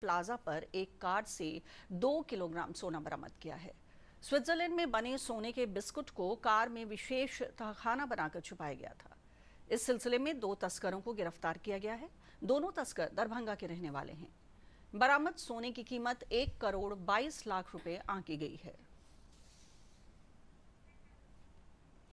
plaza पर एक card से दो किलोग्राम सोना बरामद किया है स्विट्जरलैंड में बने सोने के बिस्कुट को कार में विशेष तहखाना बनाकर छुपाया गया था इस सिलसिले में दो तस्करों को गिरफ्तार किया गया है दोनों तस्कर दरभंगा के रहने वाले हैं बरामद सोने की कीमत एक करोड़ बाईस लाख रुपए आंकी गई है